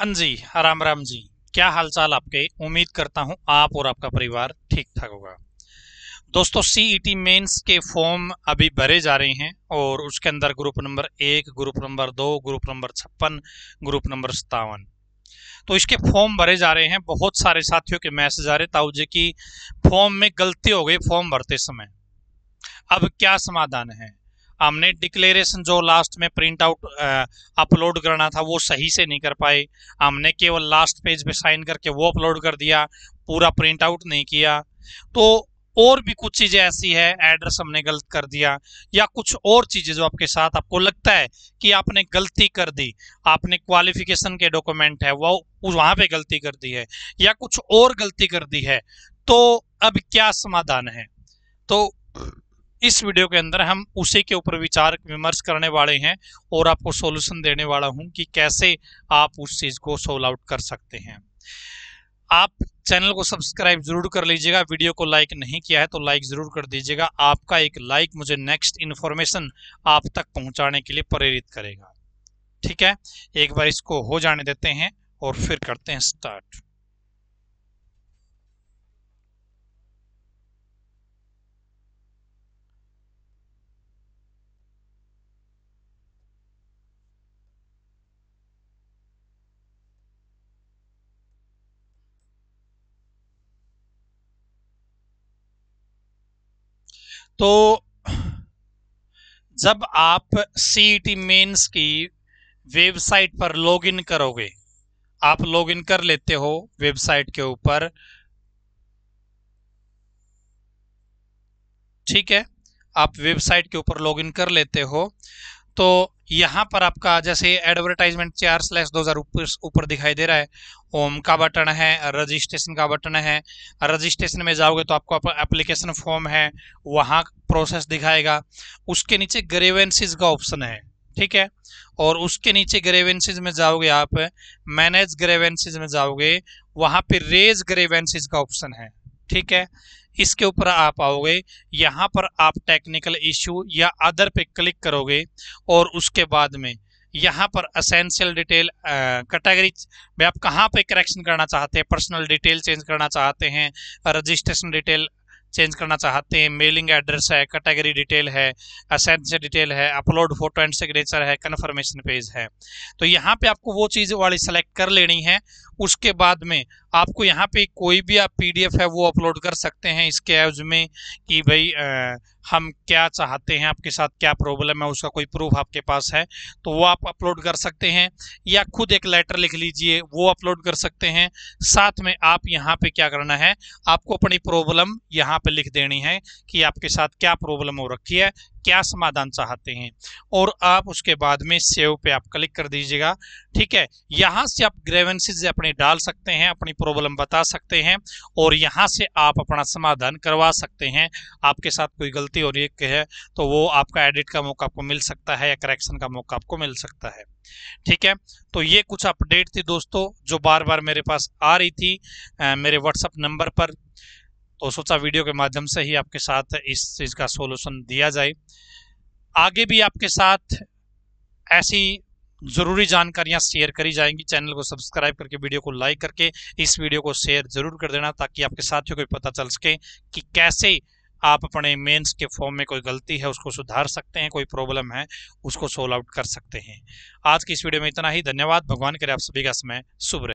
हाँ जी राम राम जी क्या हालचाल आपके उम्मीद करता हूं आप और आपका परिवार ठीक ठाक होगा दोस्तों टी मेन्स e के फॉर्म अभी भरे जा रहे हैं और उसके अंदर ग्रुप नंबर एक ग्रुप नंबर दो ग्रुप नंबर छप्पन ग्रुप नंबर सत्तावन तो इसके फॉर्म भरे जा रहे हैं बहुत सारे साथियों के मैसेज आ रहे ताऊ जी की फॉर्म में गलती हो गई फॉर्म भरते समय अब क्या समाधान है हमने डिक्लेरेशन जो लास्ट में प्रिंट आउट अपलोड करना था वो सही से नहीं कर पाए हमने केवल लास्ट पेज पे साइन करके वो अपलोड कर दिया पूरा प्रिंट आउट नहीं किया तो और भी कुछ चीज़ें ऐसी है एड्रेस हमने गलत कर दिया या कुछ और चीज़ें जो आपके साथ आपको लगता है कि आपने गलती कर दी आपने क्वालिफिकेशन के डॉक्यूमेंट है वो वहाँ पे गलती कर दी है या कुछ और गलती कर दी है तो अब क्या समाधान है तो इस वीडियो के अंदर हम उसी के ऊपर विचार विमर्श करने वाले हैं और आपको सॉल्यूशन देने वाला हूं कि कैसे आप उस चीज़ को सोल्व आउट कर सकते हैं आप चैनल को सब्सक्राइब जरूर कर लीजिएगा वीडियो को लाइक नहीं किया है तो लाइक ज़रूर कर दीजिएगा आपका एक लाइक मुझे नेक्स्ट इन्फॉर्मेशन आप तक पहुँचाने के लिए प्रेरित करेगा ठीक है एक बार इसको हो जाने देते हैं और फिर करते हैं स्टार्ट तो जब आप सी मेन्स e की वेबसाइट पर लॉगिन करोगे आप लॉगिन कर लेते हो वेबसाइट के ऊपर ठीक है आप वेबसाइट के ऊपर लॉगिन कर लेते हो तो यहाँ पर आपका जैसे एडवर्टाइजमेंट चार स्लैश दो हज़ार ऊपर दिखाई दे रहा है ओम का बटन है रजिस्ट्रेशन का बटन है रजिस्ट्रेशन में जाओगे तो आपको एप्लीकेशन फॉर्म है वहाँ प्रोसेस दिखाएगा उसके नीचे ग्रेवेंसीज का ऑप्शन है ठीक है और उसके नीचे ग्रेवेंसीज में जाओगे आप मैनेज ग्रेवेंसीज में जाओगे वहाँ पर रेज ग्रेवेंसीज का ऑप्शन है ठीक है इसके ऊपर आप आओगे यहाँ पर आप टेक्निकल इशू या अदर पे क्लिक करोगे और उसके बाद में यहाँ पर असेंशियल डिटेल कैटेगरी में आप कहाँ पे करेक्शन करना चाहते हैं पर्सनल डिटेल चेंज करना चाहते हैं रजिस्ट्रेशन डिटेल चेंज करना चाहते हैं मेलिंग एड्रेस है कैटेगरी डिटेल है असेंशियल डिटेल है अपलोड फोटो एंड सिग्नेचर है कन्फर्मेशन पेज है तो यहाँ पे आपको वो चीज़ वाली सेलेक्ट कर लेनी है उसके बाद में आपको यहाँ पे कोई भी आप पीडीएफ है वो अपलोड कर सकते हैं इसके एवज में कि भाई आ, हम क्या चाहते हैं आपके साथ क्या प्रॉब्लम है उसका कोई प्रूफ आपके पास है तो वो आप अपलोड कर सकते हैं या खुद एक लेटर लिख लीजिए वो अपलोड कर सकते हैं साथ में आप यहाँ पे क्या करना है आपको अपनी प्रॉब्लम यहाँ पे लिख देनी है कि आपके साथ क्या प्रॉब्लम हो रखी है क्या समाधान चाहते हैं और आप उसके बाद में सेव पे आप क्लिक कर दीजिएगा ठीक है यहाँ से आप ग्रेवेंसीज अपने डाल सकते हैं अपनी प्रॉब्लम बता सकते हैं और यहाँ से आप अपना समाधान करवा सकते हैं आपके साथ कोई गलती हो रही है तो वो आपका एडिट का मौका आपको मिल सकता है या करेक्शन का मौका आपको मिल सकता है ठीक है तो ये कुछ अपडेट थी दोस्तों जो बार बार मेरे पास आ रही थी आ, मेरे व्हाट्सअप नंबर पर तो सोचा वीडियो के माध्यम से ही आपके साथ इस चीज़ का सोल्यूशन दिया जाए आगे भी आपके साथ ऐसी ज़रूरी जानकारियां शेयर करी जाएंगी चैनल को सब्सक्राइब करके वीडियो को लाइक करके इस वीडियो को शेयर ज़रूर कर देना ताकि आपके साथियों को पता चल सके कि कैसे आप अपने मेंस के फॉर्म में कोई गलती है उसको सुधार सकते हैं कोई प्रॉब्लम है उसको सोल्व आउट कर सकते हैं आज की इस वीडियो में इतना ही धन्यवाद भगवान करे आप सभी का समय शुभ रहे